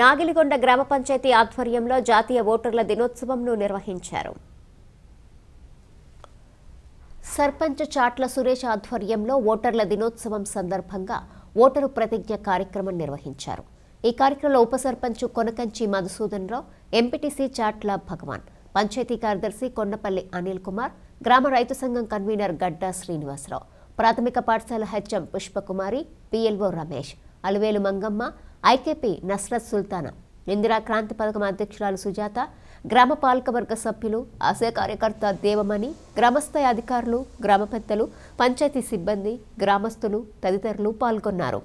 నాగిలిగొండ గ్రామ పంచాయతీ ఆధ్వర్యంలో జాతీయ ఓటర్ల దినోత్సవంను నిర్వహించారు సర్పంచ్ చాట్ల సురేష్ ఆధ్వర్యంలో ఓటర్ల దినోత్సవం సందర్భంగా ఓటరు ప్రతిజ్ఞ కార్యక్రమం నిర్వహించారు ఈ కార్యక్రమంలో ఉప సర్పంచ్ కొనకంచి మధుసూదన్ రావు ఎంపీటీసీ చాట్ల భగవాన్ పంచాయతీ కార్యదర్శి కొండపల్లి అనిల్ కుమార్ గ్రామ రైతు సంఘం కన్వీనర్ గడ్డా శ్రీనివాసరావు ప్రాథమిక పాఠశాల HM Pushpakumari PLO Ramesh Alavelu Mangamma IKP Nasrat Sultana Indira Kranti పథకం అధ్యక్షురాలు సుజాత గ్రామ పాలకవర్గ సభ్యులు ఆశయ కార్యకర్త దేవమణి గ్రామస్థాయి అధికారులు గ్రామ పెద్దలు పంచాయతీ సిబ్బంది గ్రామస్తులు తదితరులు పాల్గొన్నారు